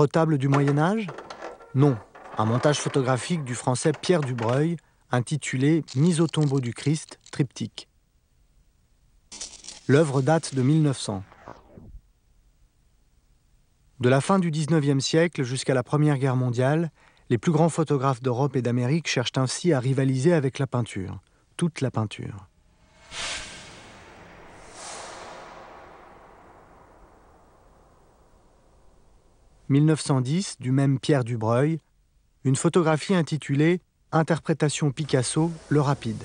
retable du Moyen Âge Non, un montage photographique du français Pierre Dubreuil intitulé Mise au tombeau du Christ, triptyque. L'œuvre date de 1900. De la fin du 19e siècle jusqu'à la Première Guerre mondiale, les plus grands photographes d'Europe et d'Amérique cherchent ainsi à rivaliser avec la peinture, toute la peinture. 1910, du même Pierre Dubreuil, une photographie intitulée Interprétation Picasso, le rapide.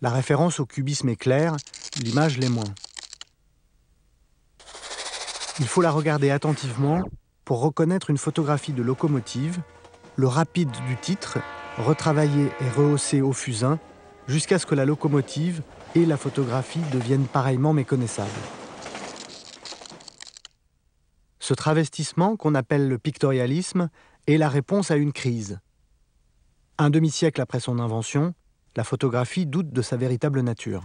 La référence au cubisme est claire, l'image l'est moins. Il faut la regarder attentivement pour reconnaître une photographie de locomotive, le rapide du titre, retravaillé et rehaussé au fusain, jusqu'à ce que la locomotive et la photographie deviennent pareillement méconnaissables. Ce travestissement, qu'on appelle le pictorialisme, est la réponse à une crise. Un demi-siècle après son invention, la photographie doute de sa véritable nature.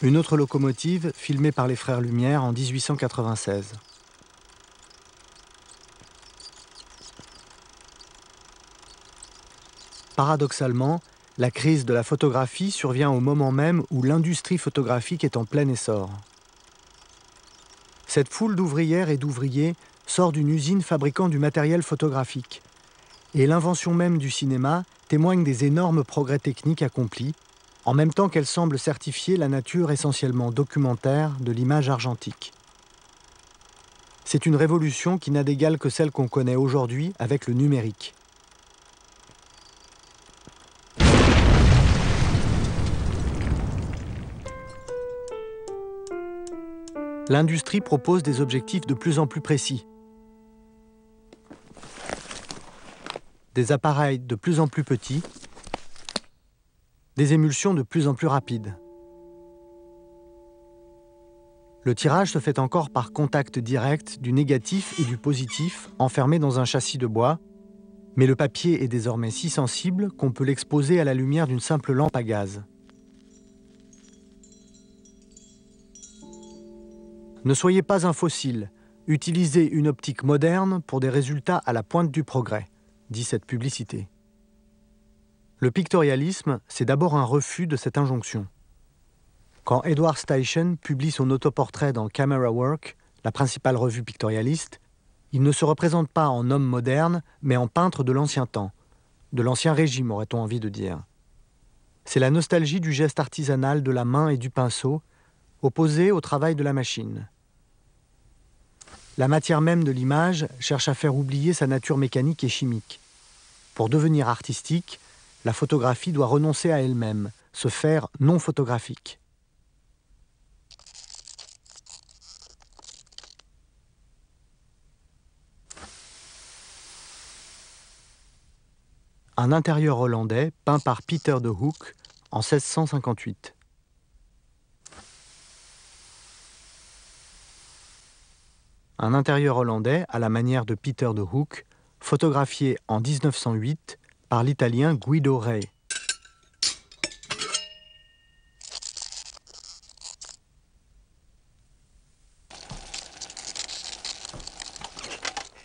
Une autre locomotive filmée par les frères Lumière en 1896. Paradoxalement, la crise de la photographie survient au moment même où l'industrie photographique est en plein essor. Cette foule d'ouvrières et d'ouvriers sort d'une usine fabriquant du matériel photographique. Et l'invention même du cinéma témoigne des énormes progrès techniques accomplis, en même temps qu'elle semble certifier la nature essentiellement documentaire de l'image argentique. C'est une révolution qui n'a d'égal que celle qu'on connaît aujourd'hui avec le numérique. l'industrie propose des objectifs de plus en plus précis. Des appareils de plus en plus petits, des émulsions de plus en plus rapides. Le tirage se fait encore par contact direct du négatif et du positif enfermés dans un châssis de bois, mais le papier est désormais si sensible qu'on peut l'exposer à la lumière d'une simple lampe à gaz. Ne soyez pas un fossile. Utilisez une optique moderne pour des résultats à la pointe du progrès, dit cette publicité. Le pictorialisme, c'est d'abord un refus de cette injonction. Quand Edward Steichen publie son autoportrait dans Camera Work, la principale revue pictorialiste, il ne se représente pas en homme moderne, mais en peintre de l'ancien temps, de l'ancien régime aurait-on envie de dire. C'est la nostalgie du geste artisanal de la main et du pinceau, opposé au travail de la machine la matière même de l'image cherche à faire oublier sa nature mécanique et chimique. Pour devenir artistique, la photographie doit renoncer à elle-même, se faire non photographique. Un intérieur hollandais peint par Peter de Hoek en 1658. un intérieur hollandais à la manière de Peter de Hoek, photographié en 1908 par l'italien Guido Rey.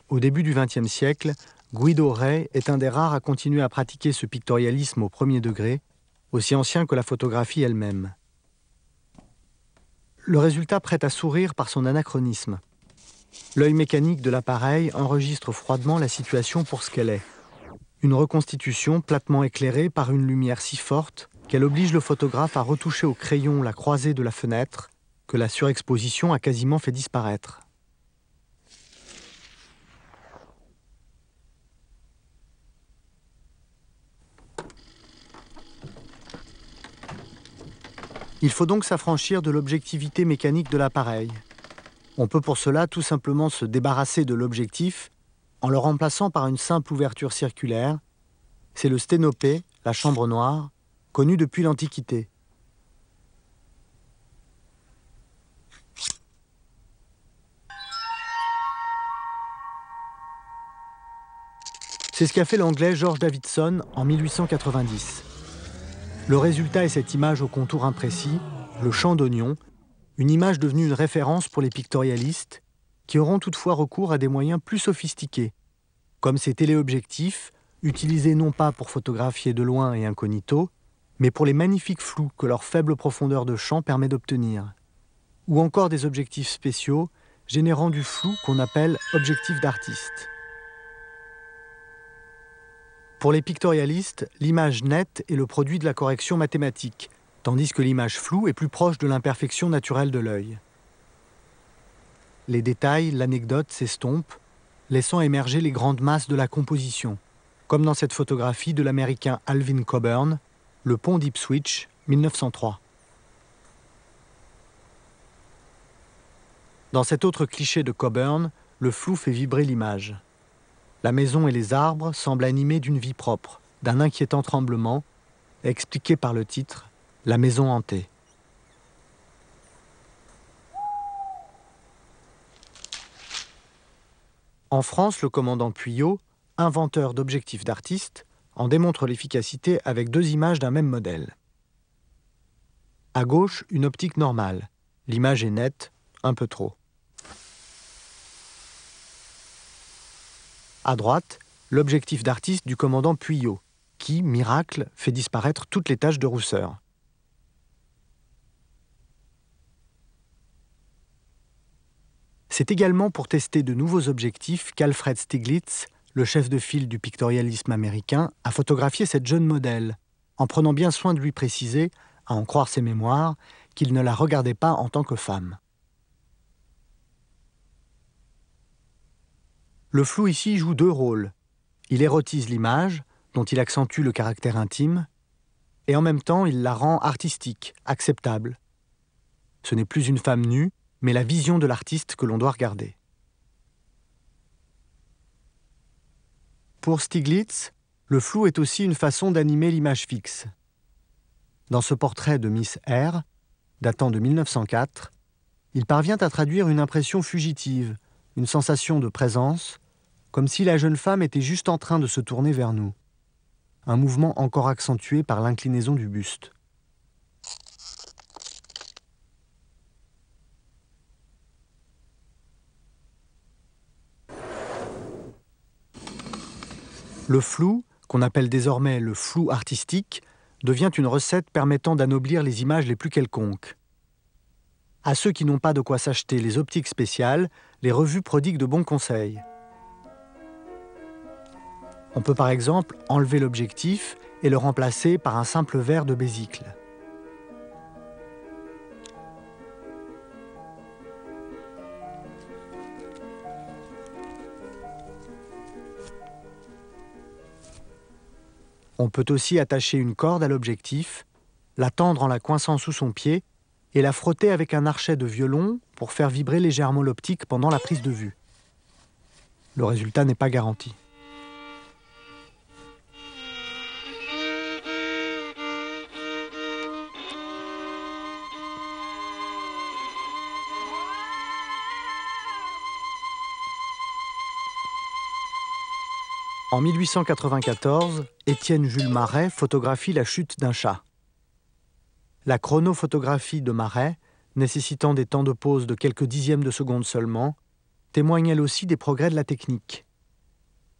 Au début du XXe siècle, Guido Rey est un des rares à continuer à pratiquer ce pictorialisme au premier degré, aussi ancien que la photographie elle-même. Le résultat prête à sourire par son anachronisme. L'œil mécanique de l'appareil enregistre froidement la situation pour ce qu'elle est. Une reconstitution platement éclairée par une lumière si forte qu'elle oblige le photographe à retoucher au crayon la croisée de la fenêtre que la surexposition a quasiment fait disparaître. Il faut donc s'affranchir de l'objectivité mécanique de l'appareil on peut pour cela tout simplement se débarrasser de l'objectif en le remplaçant par une simple ouverture circulaire. C'est le sténopée, la chambre noire, connue depuis l'Antiquité. C'est ce qu'a fait l'anglais George Davidson en 1890. Le résultat est cette image au contour imprécis, le champ d'oignon, une image devenue une référence pour les pictorialistes, qui auront toutefois recours à des moyens plus sophistiqués, comme ces téléobjectifs, utilisés non pas pour photographier de loin et incognito, mais pour les magnifiques flous que leur faible profondeur de champ permet d'obtenir, ou encore des objectifs spéciaux générant du flou qu'on appelle objectif d'artiste. Pour les pictorialistes, l'image nette est le produit de la correction mathématique, tandis que l'image floue est plus proche de l'imperfection naturelle de l'œil. Les détails, l'anecdote s'estompent, laissant émerger les grandes masses de la composition, comme dans cette photographie de l'Américain Alvin Coburn, Le pont d'Ipswich, 1903. Dans cet autre cliché de Coburn, le flou fait vibrer l'image. La maison et les arbres semblent animés d'une vie propre, d'un inquiétant tremblement, expliqué par le titre la maison hantée. En France, le commandant Puyot, inventeur d'objectifs d'artiste, en démontre l'efficacité avec deux images d'un même modèle. À gauche, une optique normale. L'image est nette, un peu trop. À droite, l'objectif d'artiste du commandant Puyot, qui, miracle, fait disparaître toutes les taches de rousseur. C'est également pour tester de nouveaux objectifs qu'Alfred Stiglitz, le chef de file du pictorialisme américain, a photographié cette jeune modèle, en prenant bien soin de lui préciser, à en croire ses mémoires, qu'il ne la regardait pas en tant que femme. Le flou ici joue deux rôles. Il érotise l'image, dont il accentue le caractère intime, et en même temps il la rend artistique, acceptable. Ce n'est plus une femme nue, mais la vision de l'artiste que l'on doit regarder. Pour Stiglitz, le flou est aussi une façon d'animer l'image fixe. Dans ce portrait de Miss R, datant de 1904, il parvient à traduire une impression fugitive, une sensation de présence, comme si la jeune femme était juste en train de se tourner vers nous. Un mouvement encore accentué par l'inclinaison du buste. Le flou, qu'on appelle désormais le flou artistique, devient une recette permettant d'anoblir les images les plus quelconques. À ceux qui n'ont pas de quoi s'acheter les optiques spéciales, les revues prodiguent de bons conseils. On peut par exemple enlever l'objectif et le remplacer par un simple verre de bésicle. On peut aussi attacher une corde à l'objectif, la tendre en la coinçant sous son pied et la frotter avec un archet de violon pour faire vibrer légèrement l'optique pendant la prise de vue. Le résultat n'est pas garanti. En 1894, Étienne Jules Marais photographie la chute d'un chat. La chronophotographie de Marais, nécessitant des temps de pause de quelques dixièmes de seconde seulement, témoigne elle aussi des progrès de la technique.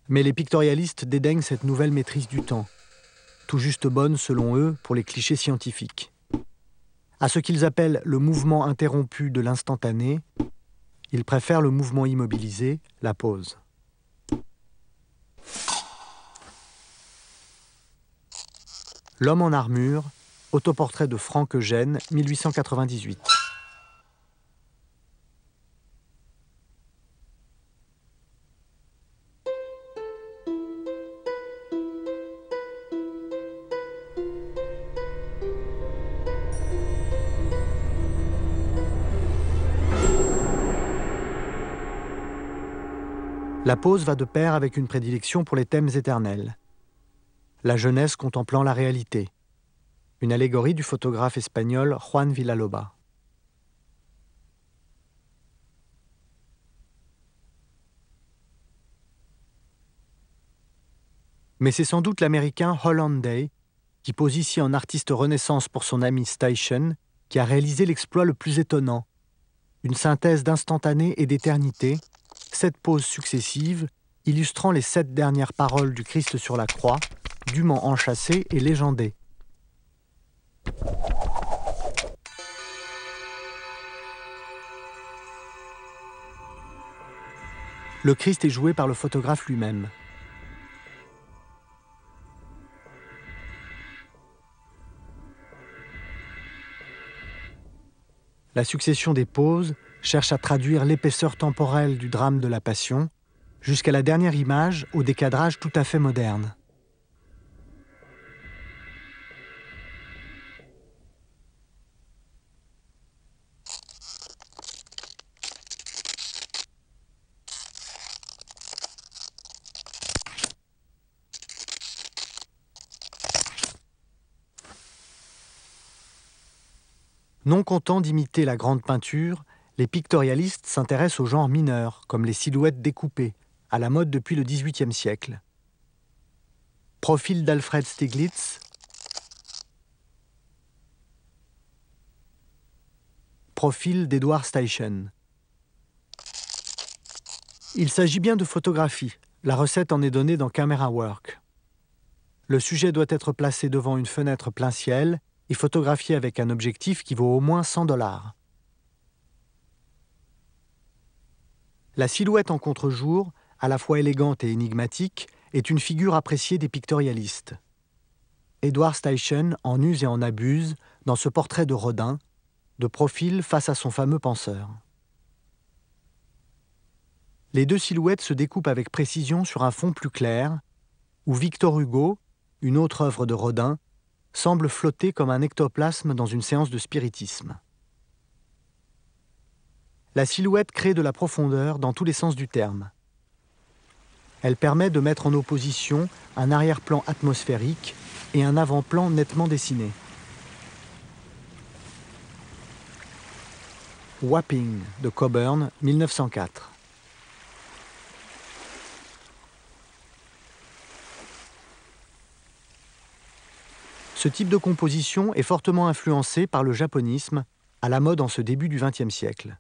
Mais les pictorialistes dédaignent cette nouvelle maîtrise du temps, tout juste bonne selon eux pour les clichés scientifiques. À ce qu'ils appellent le mouvement interrompu de l'instantané, ils préfèrent le mouvement immobilisé, la pause. L'homme en armure, autoportrait de Franck Eugène, 1898. La pose va de pair avec une prédilection pour les thèmes éternels. La jeunesse contemplant la réalité. Une allégorie du photographe espagnol Juan Villaloba. Mais c'est sans doute l'américain Holland Day qui pose ici en artiste renaissance pour son ami Station, qui a réalisé l'exploit le plus étonnant. Une synthèse d'instantané et d'éternité, sept poses successives, illustrant les sept dernières paroles du Christ sur la croix, dûment enchâssé et légendé. Le Christ est joué par le photographe lui-même. La succession des poses cherche à traduire l'épaisseur temporelle du drame de la Passion, jusqu'à la dernière image au décadrage tout à fait moderne. Non content d'imiter la grande peinture, les pictorialistes s'intéressent aux genres mineurs, comme les silhouettes découpées, à la mode depuis le XVIIIe siècle. Profil d'Alfred Stieglitz. Profil d'Edward Steichen. Il s'agit bien de photographie. La recette en est donnée dans Camera Work. Le sujet doit être placé devant une fenêtre plein ciel et photographié avec un objectif qui vaut au moins 100 dollars. La silhouette en contre-jour, à la fois élégante et énigmatique, est une figure appréciée des pictorialistes. Edward Steichen en use et en abuse dans ce portrait de Rodin, de profil face à son fameux penseur. Les deux silhouettes se découpent avec précision sur un fond plus clair, où Victor Hugo, une autre œuvre de Rodin, semble flotter comme un ectoplasme dans une séance de spiritisme. La silhouette crée de la profondeur dans tous les sens du terme. Elle permet de mettre en opposition un arrière-plan atmosphérique et un avant-plan nettement dessiné. Wapping de Coburn, 1904. Ce type de composition est fortement influencé par le japonisme, à la mode en ce début du XXe siècle.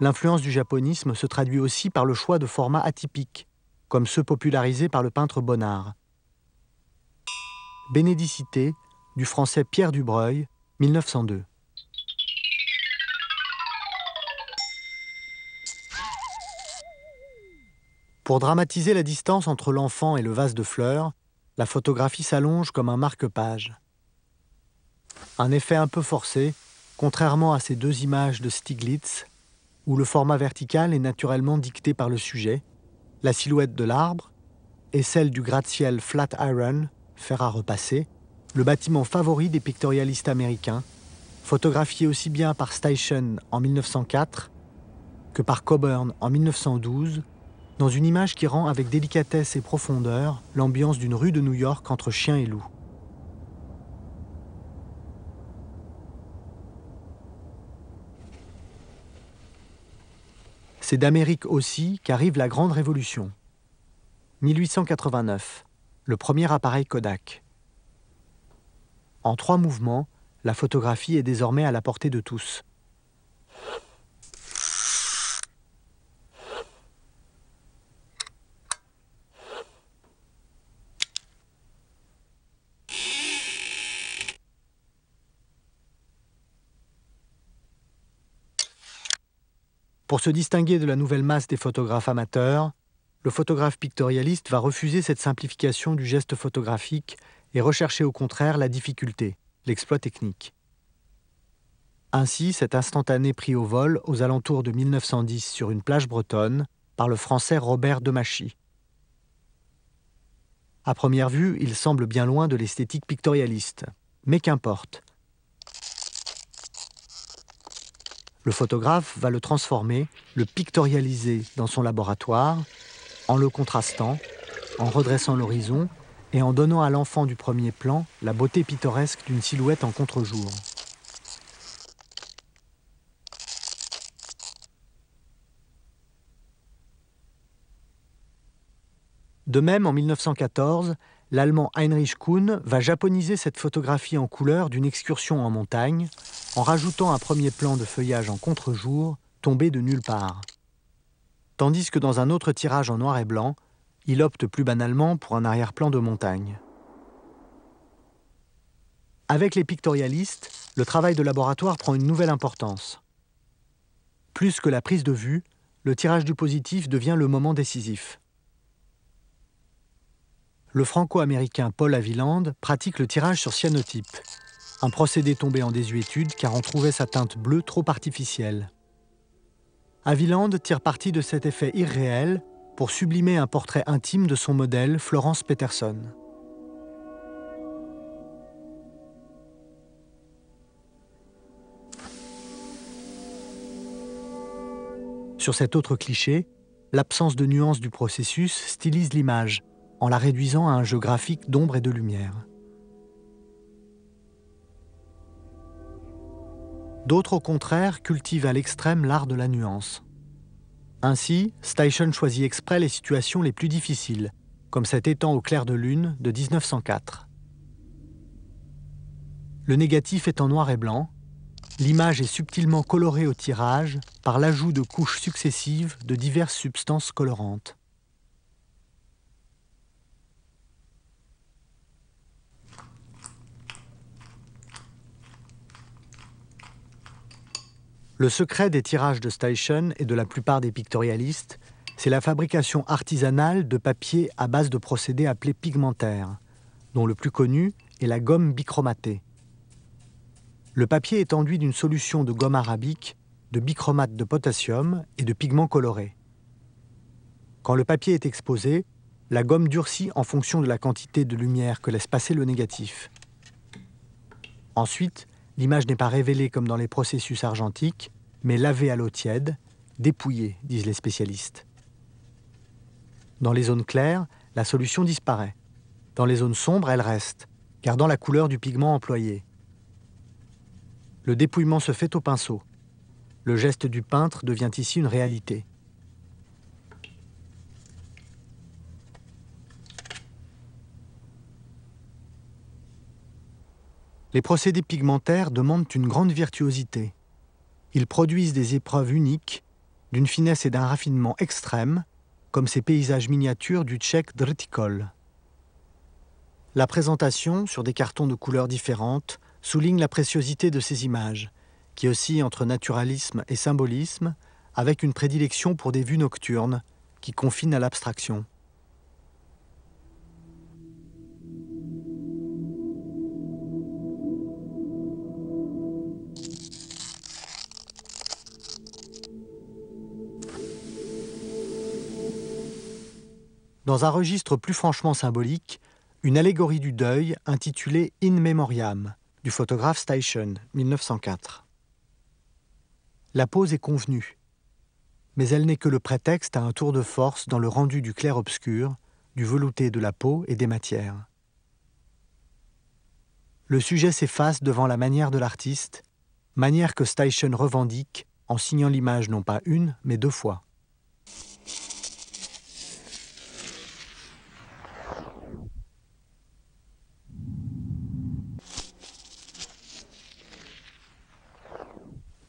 L'influence du japonisme se traduit aussi par le choix de formats atypiques, comme ceux popularisés par le peintre Bonnard. Bénédicité, du français Pierre Dubreuil, 1902. Pour dramatiser la distance entre l'enfant et le vase de fleurs, la photographie s'allonge comme un marque-page. Un effet un peu forcé, contrairement à ces deux images de Stiglitz, où le format vertical est naturellement dicté par le sujet, la silhouette de l'arbre et celle du gratte-ciel Flatiron, fer à repasser, le bâtiment favori des pictorialistes américains, photographié aussi bien par Station en 1904 que par Coburn en 1912 dans une image qui rend avec délicatesse et profondeur l'ambiance d'une rue de New York entre chien et loup. C'est d'Amérique aussi qu'arrive la Grande Révolution. 1889, le premier appareil Kodak. En trois mouvements, la photographie est désormais à la portée de tous. Pour se distinguer de la nouvelle masse des photographes amateurs, le photographe pictorialiste va refuser cette simplification du geste photographique et rechercher au contraire la difficulté, l'exploit technique. Ainsi, cet instantané pris au vol aux alentours de 1910 sur une plage bretonne par le français Robert Demachy. À première vue, il semble bien loin de l'esthétique pictorialiste. Mais qu'importe, Le photographe va le transformer, le pictorialiser dans son laboratoire, en le contrastant, en redressant l'horizon et en donnant à l'enfant du premier plan la beauté pittoresque d'une silhouette en contre-jour. De même, en 1914, l'Allemand Heinrich Kuhn va japoniser cette photographie en couleur d'une excursion en montagne en rajoutant un premier plan de feuillage en contre-jour tombé de nulle part. Tandis que dans un autre tirage en noir et blanc, il opte plus banalement pour un arrière-plan de montagne. Avec les pictorialistes, le travail de laboratoire prend une nouvelle importance. Plus que la prise de vue, le tirage du positif devient le moment décisif le franco-américain Paul Aviland pratique le tirage sur cyanotype, un procédé tombé en désuétude car on trouvait sa teinte bleue trop artificielle. Aviland tire parti de cet effet irréel pour sublimer un portrait intime de son modèle Florence Peterson. Sur cet autre cliché, l'absence de nuances du processus stylise l'image, en la réduisant à un jeu graphique d'ombre et de lumière. D'autres, au contraire, cultivent à l'extrême l'art de la nuance. Ainsi, Station choisit exprès les situations les plus difficiles, comme cet étang au clair de lune de 1904. Le négatif est en noir et blanc, l'image est subtilement colorée au tirage par l'ajout de couches successives de diverses substances colorantes. Le secret des tirages de Station et de la plupart des pictorialistes, c'est la fabrication artisanale de papier à base de procédés appelés pigmentaires, dont le plus connu est la gomme bichromatée. Le papier est enduit d'une solution de gomme arabique, de bichromate de potassium et de pigments colorés. Quand le papier est exposé, la gomme durcit en fonction de la quantité de lumière que laisse passer le négatif. Ensuite, L'image n'est pas révélée comme dans les processus argentiques, mais lavée à l'eau tiède, dépouillée, disent les spécialistes. Dans les zones claires, la solution disparaît. Dans les zones sombres, elle reste, gardant la couleur du pigment employé. Le dépouillement se fait au pinceau. Le geste du peintre devient ici une réalité. les procédés pigmentaires demandent une grande virtuosité. Ils produisent des épreuves uniques, d'une finesse et d'un raffinement extrêmes, comme ces paysages miniatures du tchèque Drtikol. La présentation, sur des cartons de couleurs différentes, souligne la préciosité de ces images, qui oscillent entre naturalisme et symbolisme, avec une prédilection pour des vues nocturnes, qui confinent à l'abstraction. dans un registre plus franchement symbolique, une allégorie du deuil intitulée In Memoriam, du photographe Station, 1904. La pose est convenue, mais elle n'est que le prétexte à un tour de force dans le rendu du clair-obscur, du velouté de la peau et des matières. Le sujet s'efface devant la manière de l'artiste, manière que Station revendique en signant l'image non pas une, mais deux fois.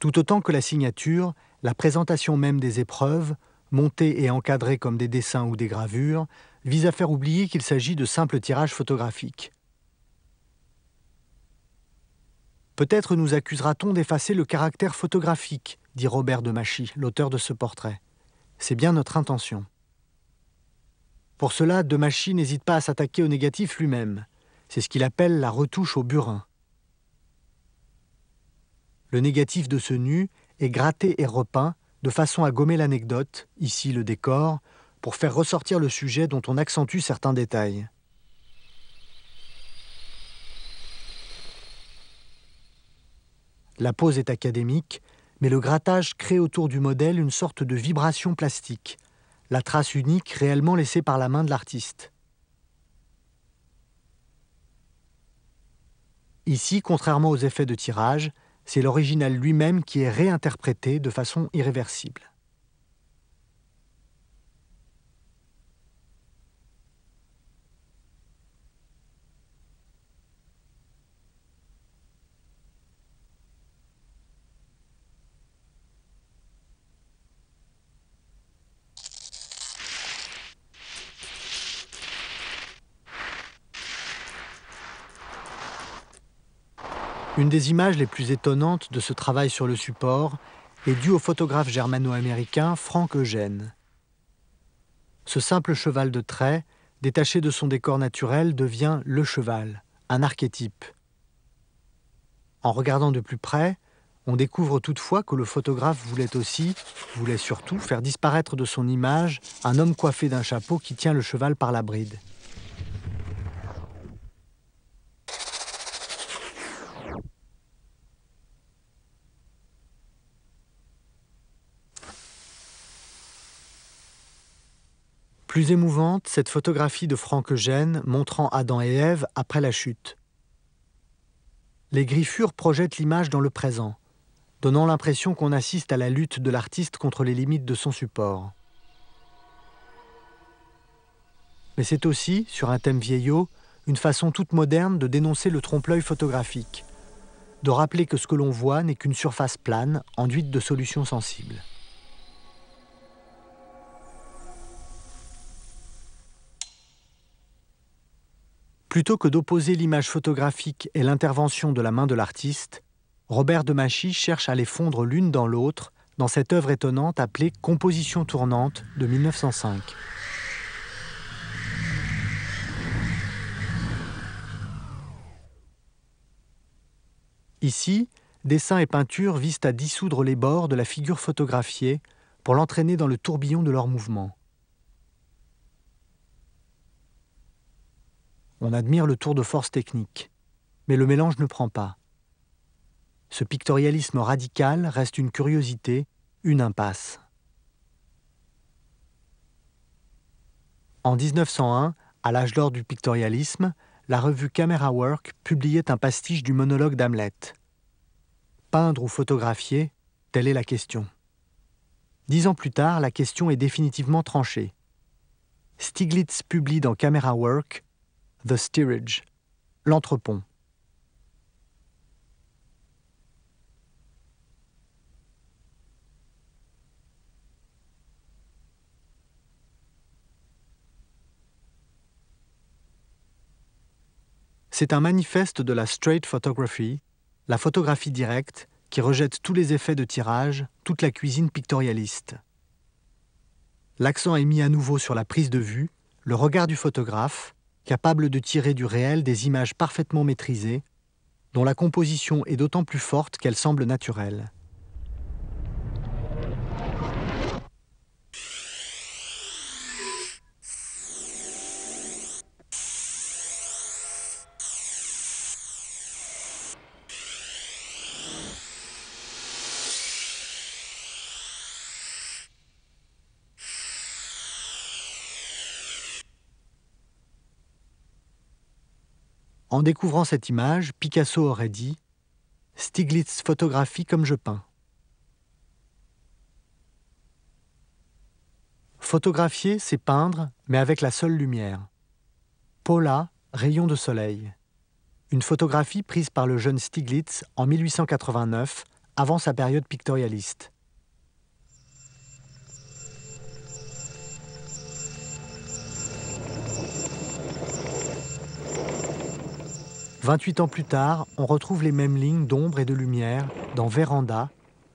Tout autant que la signature, la présentation même des épreuves, montées et encadrées comme des dessins ou des gravures, vise à faire oublier qu'il s'agit de simples tirages photographiques. Peut-être nous accusera-t-on d'effacer le caractère photographique, dit Robert de Machy, l'auteur de ce portrait. C'est bien notre intention. Pour cela, de Machy n'hésite pas à s'attaquer au négatif lui-même. C'est ce qu'il appelle la retouche au burin. Le négatif de ce nu est gratté et repeint de façon à gommer l'anecdote, ici le décor, pour faire ressortir le sujet dont on accentue certains détails. La pose est académique, mais le grattage crée autour du modèle une sorte de vibration plastique, la trace unique réellement laissée par la main de l'artiste. Ici, contrairement aux effets de tirage, c'est l'original lui-même qui est réinterprété de façon irréversible. Une des images les plus étonnantes de ce travail sur le support est due au photographe germano-américain Frank Eugène. Ce simple cheval de trait, détaché de son décor naturel, devient le cheval, un archétype. En regardant de plus près, on découvre toutefois que le photographe voulait aussi, voulait surtout faire disparaître de son image un homme coiffé d'un chapeau qui tient le cheval par la bride. Plus émouvante, cette photographie de Franck Eugène montrant Adam et Ève après la chute. Les griffures projettent l'image dans le présent, donnant l'impression qu'on assiste à la lutte de l'artiste contre les limites de son support. Mais c'est aussi, sur un thème vieillot, une façon toute moderne de dénoncer le trompe-l'œil photographique, de rappeler que ce que l'on voit n'est qu'une surface plane, enduite de solutions sensibles. Plutôt que d'opposer l'image photographique et l'intervention de la main de l'artiste, Robert de cherche à les fondre l'une dans l'autre dans cette œuvre étonnante appelée Composition tournante de 1905. Ici, dessin et peinture visent à dissoudre les bords de la figure photographiée pour l'entraîner dans le tourbillon de leurs mouvements. On admire le tour de force technique, mais le mélange ne prend pas. Ce pictorialisme radical reste une curiosité, une impasse. En 1901, à l'âge d'or du pictorialisme, la revue Camera Work publiait un pastiche du monologue d'Hamlet. Peindre ou photographier, telle est la question. Dix ans plus tard, la question est définitivement tranchée. Stiglitz publie dans Camera Work The Steerage, l'entrepont. C'est un manifeste de la straight photography, la photographie directe, qui rejette tous les effets de tirage, toute la cuisine pictorialiste. L'accent est mis à nouveau sur la prise de vue, le regard du photographe, capable de tirer du réel des images parfaitement maîtrisées, dont la composition est d'autant plus forte qu'elle semble naturelle. En découvrant cette image, Picasso aurait dit Stiglitz photographie comme je peins. Photographier, c'est peindre, mais avec la seule lumière. Paula, rayon de soleil. Une photographie prise par le jeune Stieglitz en 1889, avant sa période pictorialiste. 28 ans plus tard, on retrouve les mêmes lignes d'ombre et de lumière dans Véranda,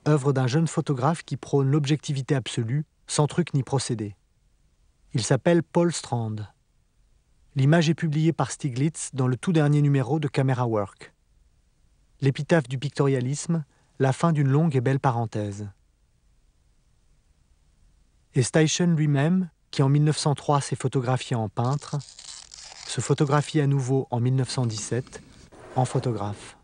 œuvre d'un jeune photographe qui prône l'objectivité absolue, sans truc ni procédé. Il s'appelle Paul Strand. L'image est publiée par Stiglitz dans le tout dernier numéro de Camera Work. L'épitaphe du pictorialisme, la fin d'une longue et belle parenthèse. Et Station lui-même, qui en 1903 s'est photographié en peintre, se photographie à nouveau en 1917 en photographe.